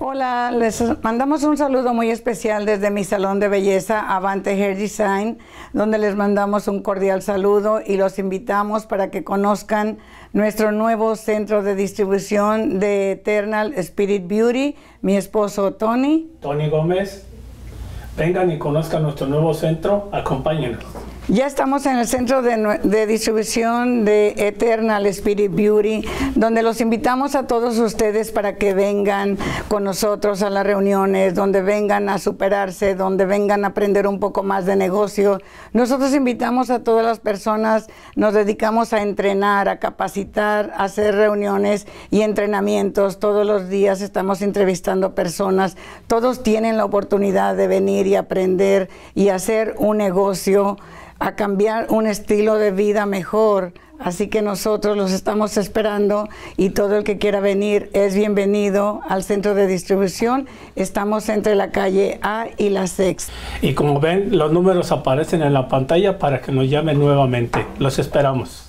Hola, les mandamos un saludo muy especial desde mi salón de belleza Avante Hair Design, donde les mandamos un cordial saludo y los invitamos para que conozcan nuestro nuevo centro de distribución de Eternal Spirit Beauty, mi esposo Tony. Tony Gómez, vengan y conozcan nuestro nuevo centro, acompáñenos. Ya estamos en el centro de, distribución de Eternal Spirit Beauty, donde los invitamos a todos ustedes para que vengan con nosotros a las reuniones, donde vengan a superarse, donde vengan a aprender un poco más de negocio. Nosotros invitamos a todas las personas, nos dedicamos a entrenar, a capacitar, a hacer reuniones y entrenamientos. Todos los días estamos entrevistando personas. Todos tienen la oportunidad de venir y aprender y hacer un negocio a cambiar un estilo de vida mejor. Así que nosotros los estamos esperando y todo el que quiera venir es bienvenido al centro de distribución. Estamos entre la calle A y la Sex. Y como ven, los números aparecen en la pantalla para que nos llamen nuevamente. Los esperamos.